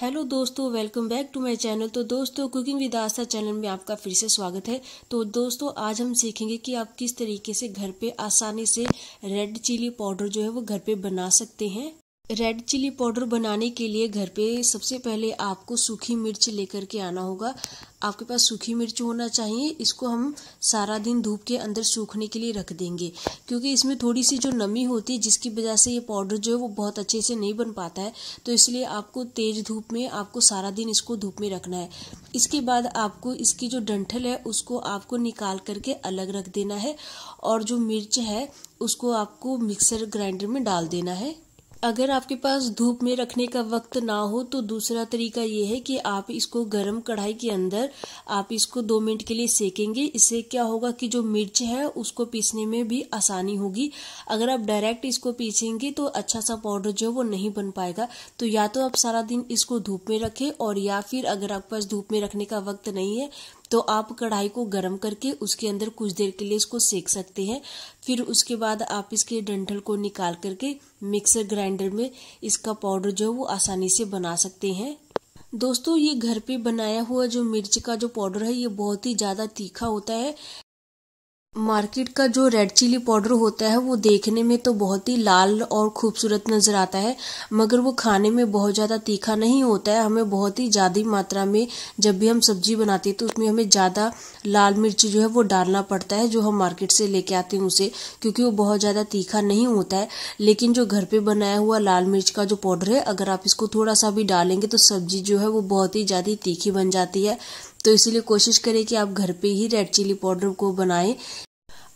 hello दोस्तों welcome back to my channel तो दोस्तों कुकिंग विद आस्था चैनल में आपका फिर से स्वागत है तो दोस्तों आज हम सीखेंगे कि आप किस तरीके से घर पे आसानी से रेड चिली पाउडर जो है वो घर पे बना सकते हैं रेड चिली पाउडर बनाने के लिए घर पे सबसे पहले आपको सूखी मिर्च लेकर के आना होगा आपके पास सूखी मिर्च होना चाहिए इसको हम सारा दिन धूप के अंदर सूखने के लिए रख देंगे क्योंकि इसमें थोड़ी सी जो नमी होती है जिसकी वजह से ये पाउडर जो है वो बहुत अच्छे से नहीं बन पाता है तो इसलिए आपको तेज़ धूप में आपको सारा दिन इसको धूप में रखना है इसके बाद आपको इसकी जो डंठल है उसको आपको निकाल करके अलग रख देना है और जो मिर्च है उसको आपको मिक्सर ग्राइंडर में डाल देना है अगर आपके पास धूप में रखने का वक्त ना हो तो दूसरा तरीका ये है कि आप इसको गर्म कढ़ाई के अंदर आप इसको दो मिनट के लिए सेकेंगे इससे क्या होगा कि जो मिर्च है उसको पीसने में भी आसानी होगी अगर आप डायरेक्ट इसको पीसेंगे तो अच्छा सा पाउडर जो है वो नहीं बन पाएगा तो या तो आप सारा दिन इसको धूप में रखें और या फिर अगर आपके पास धूप में रखने का वक्त नहीं है तो आप कढ़ाई को गर्म करके उसके अंदर कुछ देर के लिए इसको सेक सकते हैं फिर उसके बाद आप इसके डंठल को निकाल करके मिक्सर ग्राइंडर में इसका पाउडर जो है वो आसानी से बना सकते हैं दोस्तों ये घर पे बनाया हुआ जो मिर्च का जो पाउडर है ये बहुत ही ज़्यादा तीखा होता है मार्केट का जो रेड चिली पाउडर होता है वो देखने में तो बहुत ही लाल और खूबसूरत नज़र आता है मगर वो खाने में बहुत ज़्यादा तीखा नहीं होता है हमें बहुत ही ज़्यादा मात्रा में जब भी हम सब्जी बनाते हैं तो उसमें हमें ज़्यादा लाल मिर्च जो है वो डालना पड़ता है जो हम मार्केट से लेके आते हैं उसे क्योंकि वो बहुत ज़्यादा तीखा नहीं होता है लेकिन जो घर पर बनाया हुआ लाल मिर्च का जो पाउडर है अगर आप इसको थोड़ा सा भी डालेंगे तो सब्जी जो है वो बहुत ही ज़्यादा तीखी बन जाती है तो इसीलिए कोशिश करें कि आप घर पे ही रेड चिली पाउडर को बनाएं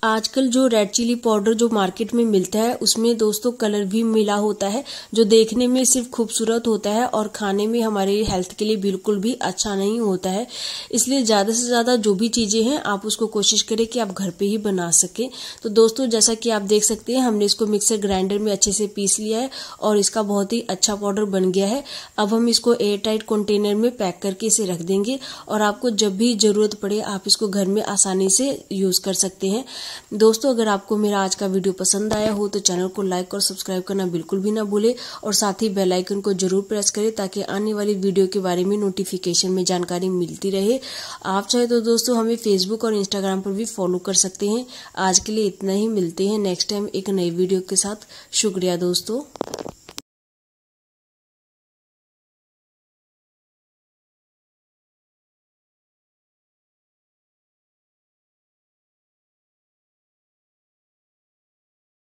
आजकल जो रेड चिली पाउडर जो मार्केट में मिलता है उसमें दोस्तों कलर भी मिला होता है जो देखने में सिर्फ खूबसूरत होता है और खाने में हमारे हेल्थ के लिए बिल्कुल भी अच्छा नहीं होता है इसलिए ज़्यादा से ज़्यादा जो भी चीज़ें हैं आप उसको कोशिश करें कि आप घर पे ही बना सकें तो दोस्तों जैसा कि आप देख सकते हैं हमने इसको मिक्सर ग्राइंडर में अच्छे से पीस लिया है और इसका बहुत ही अच्छा पाउडर बन गया है अब हम इसको एयर टाइट कंटेनर में पैक करके इसे रख देंगे और आपको जब भी ज़रूरत पड़े आप इसको घर में आसानी से यूज़ कर सकते हैं दोस्तों अगर आपको मेरा आज का वीडियो पसंद आया हो तो चैनल को लाइक और सब्सक्राइब करना बिल्कुल भी ना भूले और साथ ही बेलाइकन को जरूर प्रेस करें ताकि आने वाली वीडियो के बारे में नोटिफिकेशन में जानकारी मिलती रहे आप चाहे तो दोस्तों हमें फेसबुक और इंस्टाग्राम पर भी फॉलो कर सकते हैं आज के लिए इतना ही मिलते हैं नेक्स्ट टाइम एक नई वीडियो के साथ शुक्रिया दोस्तों